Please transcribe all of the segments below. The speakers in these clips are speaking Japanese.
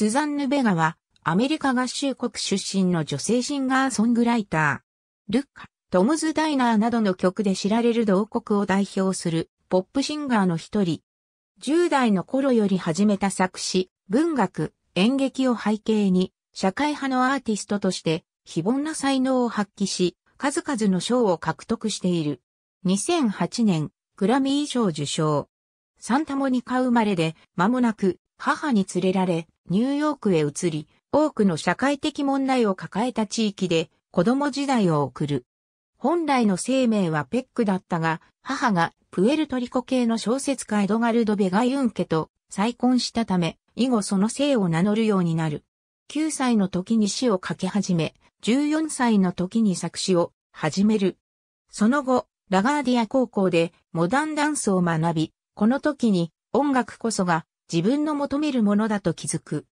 スザンヌ・ベガは、アメリカ合衆国出身の女性シンガーソングライター。ルッカ、トムズ・ダイナーなどの曲で知られる同国を代表するポップシンガーの一人。10代の頃より始めた作詞、文学、演劇を背景に、社会派のアーティストとして、非凡な才能を発揮し、数々の賞を獲得している。2008年、グラミー賞受賞。サンタモニカ生まれで、間もなく、母に連れられ、ニューヨークへ移り、多くの社会的問題を抱えた地域で子供時代を送る。本来の生命はペックだったが、母がプエルトリコ系の小説家エドガルド・ベガユンケと再婚したため、以後その姓を名乗るようになる。9歳の時に詩を書き始め、14歳の時に作詞を始める。その後、ラガーディア高校でモダンダンスを学び、この時に音楽こそが自分の求めるものだと気づく。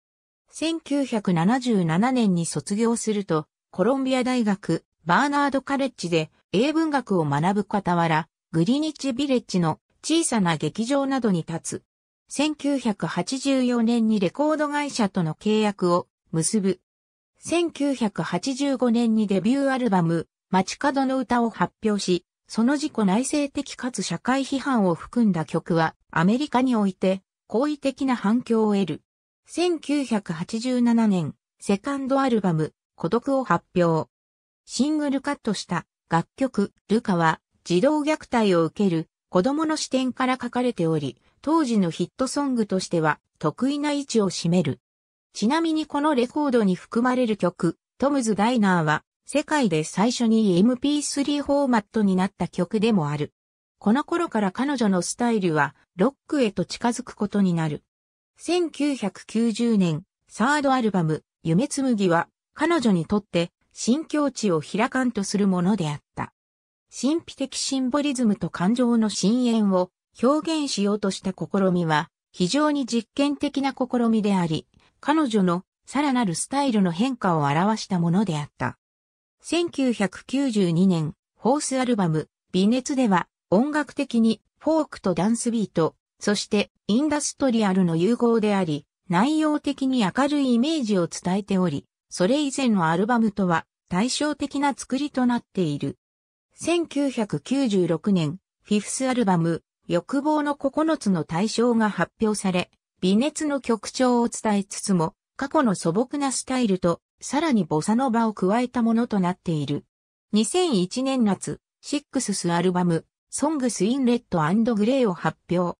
1977年に卒業すると、コロンビア大学、バーナードカレッジで英文学を学ぶ傍ら、グリニッチビレッジの小さな劇場などに立つ。1984年にレコード会社との契約を結ぶ。1985年にデビューアルバム、街角の歌を発表し、その自己内政的かつ社会批判を含んだ曲はアメリカにおいて好意的な反響を得る。1987年、セカンドアルバム、孤独を発表。シングルカットした楽曲、ルカは児童虐待を受ける子供の視点から書かれており、当時のヒットソングとしては得意な位置を占める。ちなみにこのレコードに含まれる曲、トムズ・ダイナーは世界で最初に MP3 フォーマットになった曲でもある。この頃から彼女のスタイルはロックへと近づくことになる。1990年、サードアルバム、夢紬は彼女にとって新境地を開かんとするものであった。神秘的シンボリズムと感情の深淵を表現しようとした試みは非常に実験的な試みであり、彼女のさらなるスタイルの変化を表したものであった。1992年、ホースアルバム、微熱では音楽的にフォークとダンスビート、そしてインダストリアルの融合であり、内容的に明るいイメージを伝えており、それ以前のアルバムとは対照的な作りとなっている。1996年、フィフスアルバム、欲望の9つの対象が発表され、微熱の曲調を伝えつつも、過去の素朴なスタイルと、さらにボサノバを加えたものとなっている。2001年夏、シックススアルバム、ソングスインレッドグレーを発表。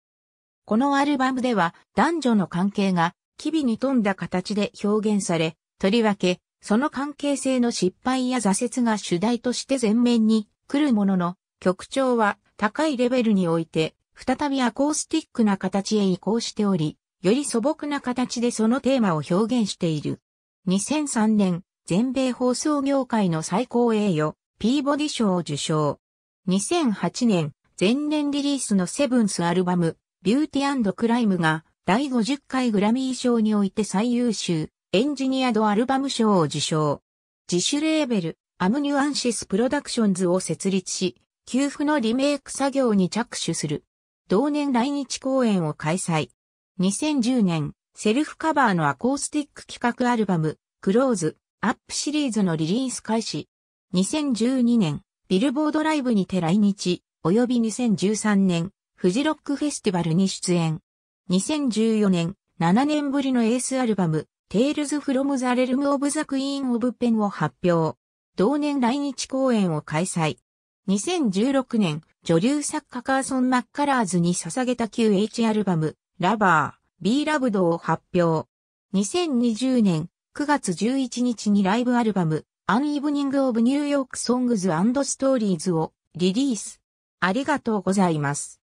このアルバムでは男女の関係が機微に富んだ形で表現され、とりわけ、その関係性の失敗や挫折が主題として前面に来るものの、曲調は高いレベルにおいて、再びアコースティックな形へ移行しており、より素朴な形でそのテーマを表現している。2003年、全米放送業界の最高栄誉、ピーボディ賞を受賞。2008年、前年リリースのセブンスアルバム、ビューティクライムが、第50回グラミー賞において最優秀、エンジニアドアルバム賞を受賞。自主レーベル、アムニュアンシスプロダクションズを設立し、給付のリメイク作業に着手する。同年来日公演を開催。2010年、セルフカバーのアコースティック企画アルバム、クローズ、アップシリーズのリリース開始。2012年、ビルボードライブにて来日、及び2013年、フジロックフェスティバルに出演。2014年、7年ぶりのエースアルバム、Tales from the Realm of the Queen of Pen を発表。同年来日公演を開催。2016年、女流作家カーソン・マッカラーズに捧げた QH アルバム、ラバー、ビーラブドを発表。2020年9月11日にライブアルバム、アンイブニングオブニューヨークソングズストーリーズをリリース。ありがとうございます。